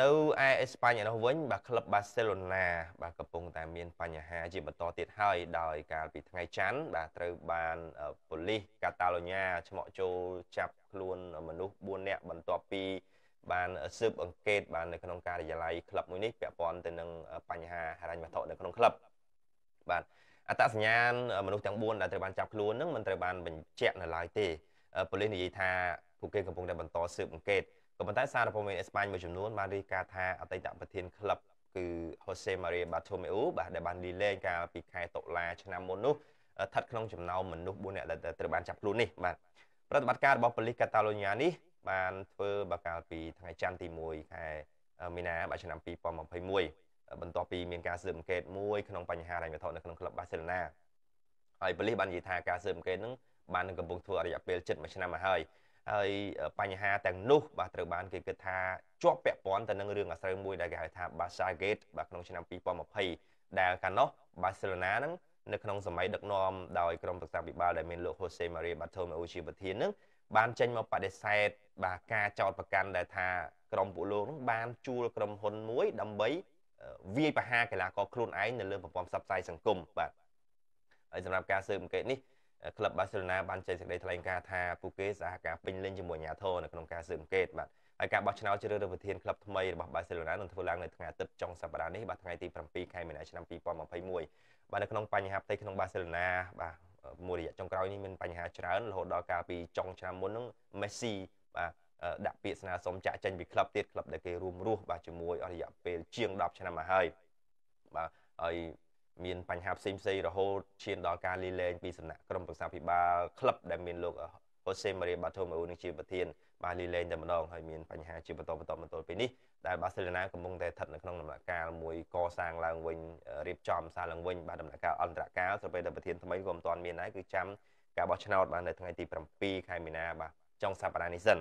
នៅឯអេស្ប៉ាញនោះវិញបាទក្លឹបបាសេឡូណាបាទកំពុងតែមានបញ្ហាជាបន្តទៀតហើយដោយកាលពីថ្ងៃច័ន្ទបាទត្រូវបានប៉ូលីសកាតាឡូញ៉ាឆ្មក់ចូលចាប់ខ្លួនមនុស្ស4នាក់បន្ទាប់ពីបានស៊ើបអង្កេតបាននៅក្នុងការិយាល័យក្លឹបមួយនេះពាក់ព័ន្ធទៅនឹងបញ្ហាហិរញ្ញវត្ថុនៅក្នុងក្លឹបបាទអត្តសញ្ញាណមនុស្សទាំង4ដែលត្រូវបានចាប់ខ្លួននឹងមិនត្រូវបានបញ្ជាក់នៅឡើយទេប៉ូលីសនិយាយថាពួកគេកំពុងតែបន្តស៊ើបអង្កេតក៏ប៉ុន្តែសារព័ត៌មានអេស្ប៉ាញមួយចំនួនបានរាយការណ៍ថាអតីតប្រធានក្លឹបគឺ Jose Maria Bartomeu បាទដែលបានលីលែងកាលពីខែតុលាឆ្នាំមុននោះស្ថិតក្នុងចំណោមមនុស្ស4នាក់ដែលត្រូវបានចាប់ខ្លួននេះបាទប្រតិបត្តិការរបស់ប៉ូលីសកាតាឡូញ៉ានេះបានធ្វើបើកាលពីថ្ងៃច័ន្ទទី1ខែមីនាបាទឆ្នាំ2021បន្ទាប់ពីមានការស៊ើបអង្កេតមួយក្នុងបញ្ហាហិរញ្ញវត្ថុនៅក្នុងក្លឹបបាសេឡូណាហើយប៉ូលីសបាននិយាយថាការស៊ើបអង្កេតនឹងបាននឹងកំពុងធ្វើរយៈពេលជិត1ឆ្នាំមកហើយហើយបញ្ហាទាំងនោះបាទត្រូវបាន គេគិតថាជាប់ពាក់ព័ន្ធទៅនឹងរឿងអាស្រូវមួយដែលគេហៅថា Barca Gate បាទក្នុងឆ្នាំ2020ដែលកាលនោះ Barcelona នឹងនៅក្នុងសម័យដឹកនាំដោយក្រុមប្រឹក្សាពិបាលដែលមានលោក Jose Maria Bartomeu ជាប្រធាននឹងបានចេញមកបដិសេធបាទការចោទប្រកាន់ដែលថាក្រុមពួកលោកនឹងបានជួលក្រុមហ៊ុនមួយដើម្បី វាយប្រហារកីឡាករខ្លួនឯងនៅលើប្រព័ន្ធផ្សព្វផ្សាយសង្គមបាទហើយសម្រាប់ការស៊ើបអង្កេតនេះក្លឹបបាសេឡូណាបានចេញសេចក្តីថ្លែងការណ៍ថាពួកគេសហការពេញលេញជាមួយអាជ្ញាធរនៅក្នុងការស៊ើបអង្កេតបាទហើយការបោះឆ្នោតជ្រើសរើសប្រធានក្លឹបថ្មីរបស់បាសេឡូណានឹងធ្វើឡើងនៅថ្ងៃអាទិត្យចុងសប្តាហ៍នេះបាទថ្ងៃទី7ខែមីនាឆ្នាំ2021បាទនៅក្នុងបញ្ហាផ្ទៃក្នុងបាសេឡូណាបាទមួយរយៈចុងក្រោយនេះមានបញ្ហាច្រើនរហូតដល់កាលពីចុងឆ្នាំមុននឹងមេស៊ីបាទដាក់ពាក្យស្នើសុំចាក់ចេញពីក្លឹបទៀតក្លឹបដែលគេរួមរស់បាទជាមួយអស់រយៈពេលជាង10ឆ្នាំមកហើយបាទហើយមានបញ្ហាផ្សេងផ្សេងរហូតឈានដល់ការលីលែងពីសំណាក់ក្រុមប្រឹក្សាភិបាលក្លឹបដែលមានលោកហូសេម៉ារីបាថូម៉ូនឹងជាប្រធានបានលីលែងតែម្ដងហើយមានបញ្ហាជាបន្តបន្តបន្ទាប់ពីនេះដែលបាសេឡូណាកំពុង តែស្ថិតនៅក្នុងដំណាក់កាលមួយកសាងឡើងវិញរៀបចំសារឡើងវិញ បាទដំណាក់កាលអន្តរកាលស្របពេលដែលប្រធានថ្មីក៏មិនទាន់មានដែរគឺចាំការបោះឆ្នោតបាននៅថ្ងៃទី7ខែមីនាបាទចុងសប្តាហ៍នេះសិន